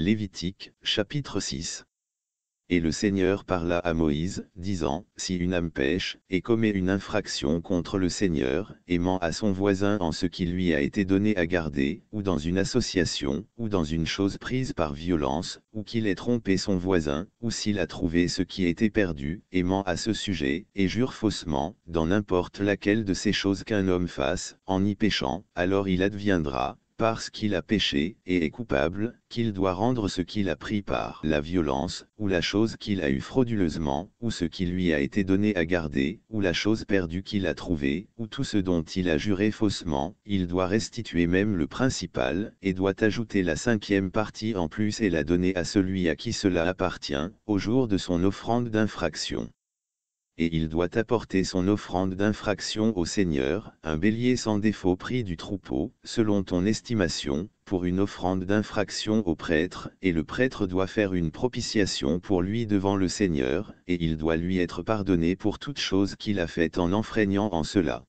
Lévitique, chapitre 6. Et le Seigneur parla à Moïse, disant, Si une âme pêche, et commet une infraction contre le Seigneur, aimant à son voisin en ce qui lui a été donné à garder, ou dans une association, ou dans une chose prise par violence, ou qu'il ait trompé son voisin, ou s'il a trouvé ce qui était perdu, aimant à ce sujet, et jure faussement, dans n'importe laquelle de ces choses qu'un homme fasse, en y pêchant, alors il adviendra, parce qu'il a péché et est coupable, qu'il doit rendre ce qu'il a pris par la violence, ou la chose qu'il a eue frauduleusement, ou ce qui lui a été donné à garder, ou la chose perdue qu'il a trouvée, ou tout ce dont il a juré faussement, il doit restituer même le principal, et doit ajouter la cinquième partie en plus et la donner à celui à qui cela appartient, au jour de son offrande d'infraction et il doit apporter son offrande d'infraction au Seigneur, un bélier sans défaut pris du troupeau, selon ton estimation, pour une offrande d'infraction au prêtre, et le prêtre doit faire une propitiation pour lui devant le Seigneur, et il doit lui être pardonné pour toute chose qu'il a faite en enfreignant en cela.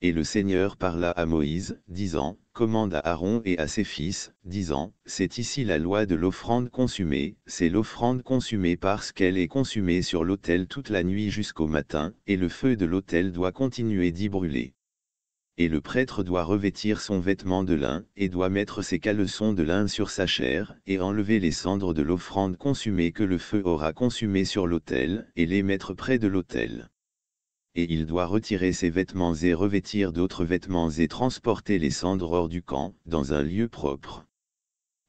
Et le Seigneur parla à Moïse, disant, Commande à Aaron et à ses fils, disant, C'est ici la loi de l'offrande consumée, c'est l'offrande consumée parce qu'elle est consumée sur l'autel toute la nuit jusqu'au matin, et le feu de l'autel doit continuer d'y brûler. Et le prêtre doit revêtir son vêtement de lin, et doit mettre ses caleçons de lin sur sa chair, et enlever les cendres de l'offrande consumée que le feu aura consumée sur l'autel, et les mettre près de l'autel et il doit retirer ses vêtements et revêtir d'autres vêtements et transporter les cendres hors du camp, dans un lieu propre.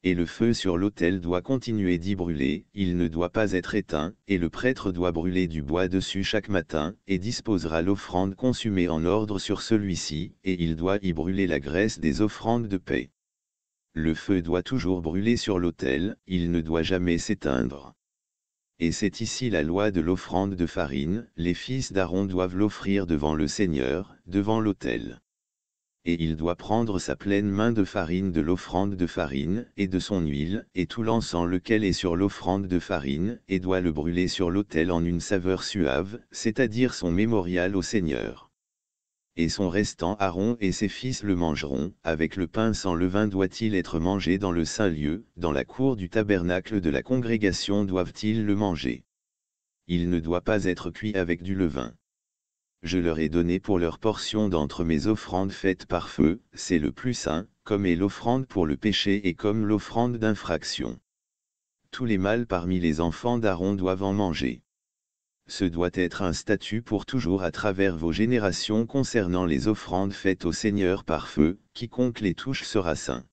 Et le feu sur l'autel doit continuer d'y brûler, il ne doit pas être éteint, et le prêtre doit brûler du bois dessus chaque matin, et disposera l'offrande consumée en ordre sur celui-ci, et il doit y brûler la graisse des offrandes de paix. Le feu doit toujours brûler sur l'autel, il ne doit jamais s'éteindre. Et c'est ici la loi de l'offrande de farine, les fils d'Aaron doivent l'offrir devant le Seigneur, devant l'autel. Et il doit prendre sa pleine main de farine de l'offrande de farine, et de son huile, et tout l'encens lequel est sur l'offrande de farine, et doit le brûler sur l'autel en une saveur suave, c'est-à-dire son mémorial au Seigneur et son restant Aaron et ses fils le mangeront, avec le pain sans levain doit-il être mangé dans le saint lieu, dans la cour du tabernacle de la congrégation doivent-ils le manger. Il ne doit pas être cuit avec du levain. Je leur ai donné pour leur portion d'entre mes offrandes faites par feu, c'est le plus saint, comme est l'offrande pour le péché et comme l'offrande d'infraction. Tous les mâles parmi les enfants d'Aaron doivent en manger ce doit être un statut pour toujours à travers vos générations concernant les offrandes faites au Seigneur par feu, quiconque les touche sera saint.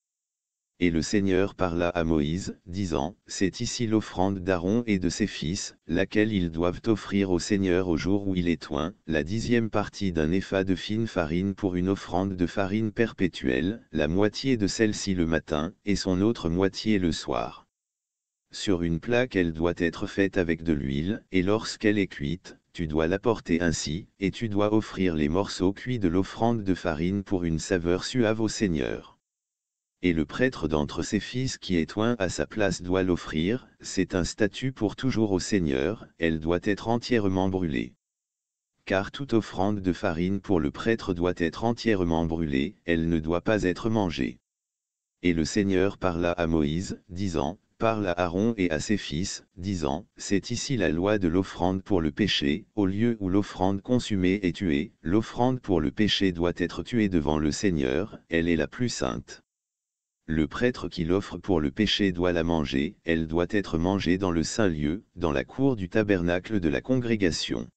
Et le Seigneur parla à Moïse, disant, C'est ici l'offrande d'Aaron et de ses fils, laquelle ils doivent offrir au Seigneur au jour où il est oint, la dixième partie d'un épha de fine farine pour une offrande de farine perpétuelle, la moitié de celle-ci le matin, et son autre moitié le soir. Sur une plaque elle doit être faite avec de l'huile, et lorsqu'elle est cuite, tu dois l'apporter ainsi, et tu dois offrir les morceaux cuits de l'offrande de farine pour une saveur suave au Seigneur. Et le prêtre d'entre ses fils qui est oint à sa place doit l'offrir, c'est un statut pour toujours au Seigneur, elle doit être entièrement brûlée. Car toute offrande de farine pour le prêtre doit être entièrement brûlée, elle ne doit pas être mangée. Et le Seigneur parla à Moïse, disant, parle à Aaron et à ses fils, disant, C'est ici la loi de l'offrande pour le péché, au lieu où l'offrande consumée est tuée, l'offrande pour le péché doit être tuée devant le Seigneur, elle est la plus sainte. Le prêtre qui l'offre pour le péché doit la manger, elle doit être mangée dans le saint lieu, dans la cour du tabernacle de la congrégation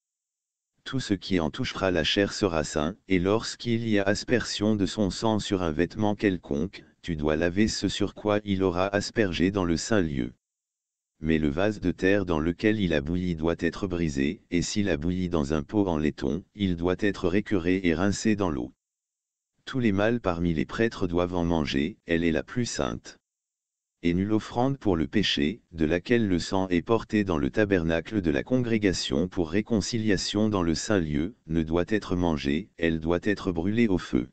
tout ce qui en touchera la chair sera saint, et lorsqu'il y a aspersion de son sang sur un vêtement quelconque, tu dois laver ce sur quoi il aura aspergé dans le saint lieu. Mais le vase de terre dans lequel il a bouilli doit être brisé, et s'il a bouilli dans un pot en laiton, il doit être récuré et rincé dans l'eau. Tous les mâles parmi les prêtres doivent en manger, elle est la plus sainte. Et nulle offrande pour le péché, de laquelle le sang est porté dans le tabernacle de la congrégation pour réconciliation dans le saint lieu, ne doit être mangée, elle doit être brûlée au feu.